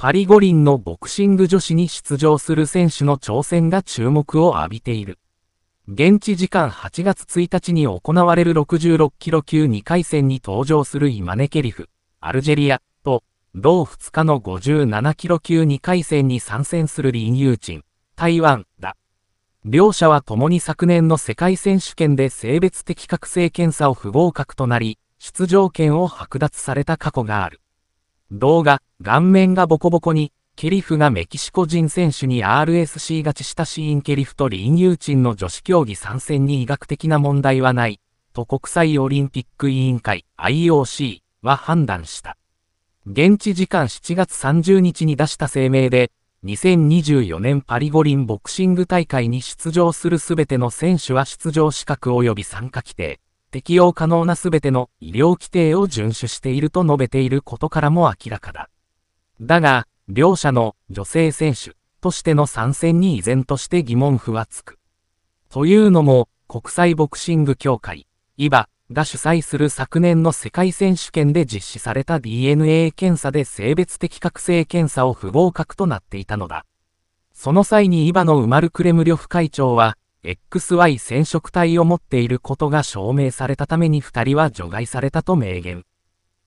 パリ五輪のボクシング女子に出場する選手の挑戦が注目を浴びている。現地時間8月1日に行われる66キロ級2回戦に登場するイマネケリフ、アルジェリアと、同2日の57キロ級2回戦に参戦するー友ン、台湾だ。両者は共に昨年の世界選手権で性別的覚醒検査を不合格となり、出場権を剥奪された過去がある。動画、顔面がボコボコに、ケリフがメキシコ人選手に RSC 勝ちしたシーンケリフとリン・ユーチンの女子競技参戦に医学的な問題はない、と国際オリンピック委員会 IOC は判断した。現地時間7月30日に出した声明で、2024年パリ五輪ボクシング大会に出場するすべての選手は出場資格及び参加規定、適用可能なすべての医療規定を遵守していると述べていることからも明らかだ。だが、両者の女性選手としての参戦に依然として疑問符はつく。というのも、国際ボクシング協会、i バ a が主催する昨年の世界選手権で実施された DNA 検査で性別適格性検査を不合格となっていたのだ。その際に i バ a のウマル・クレムリョフ会長は、XY 染色体を持っていることが証明されたために2人は除外されたと明言。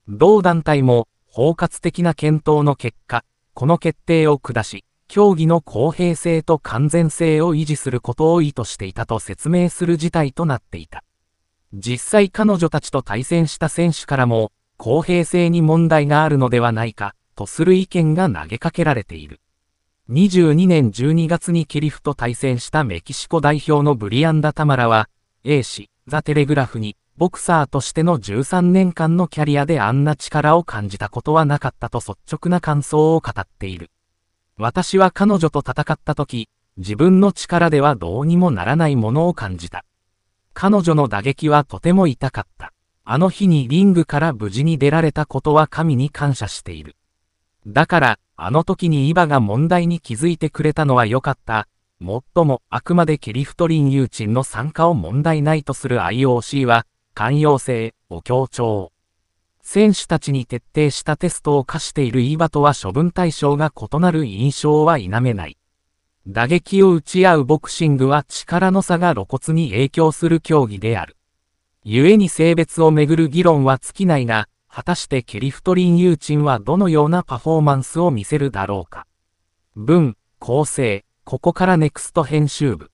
同団体も包括的な検討の結果、この決定を下し、競技の公平性と完全性を維持することを意図していたと説明する事態となっていた。実際彼女たちと対戦した選手からも、公平性に問題があるのではないか、とする意見が投げかけられている。22年12月にキリフと対戦したメキシコ代表のブリアンダ・タマラは、A 氏、ザ・テレグラフに、ボクサーとしての13年間のキャリアであんな力を感じたことはなかったと率直な感想を語っている。私は彼女と戦った時、自分の力ではどうにもならないものを感じた。彼女の打撃はとても痛かった。あの日にリングから無事に出られたことは神に感謝している。だから、あの時にイバが問題に気づいてくれたのは良かった。もっとも、あくまでキリフトリン・ユーチンの参加を問題ないとする IOC は、寛容性を強調。選手たちに徹底したテストを課しているイバとは処分対象が異なる印象は否めない。打撃を打ち合うボクシングは力の差が露骨に影響する競技である。故に性別をめぐる議論は尽きないが、果たしてケリフトリン・ユーチンはどのようなパフォーマンスを見せるだろうか。文、構成、ここからネクスト編集部。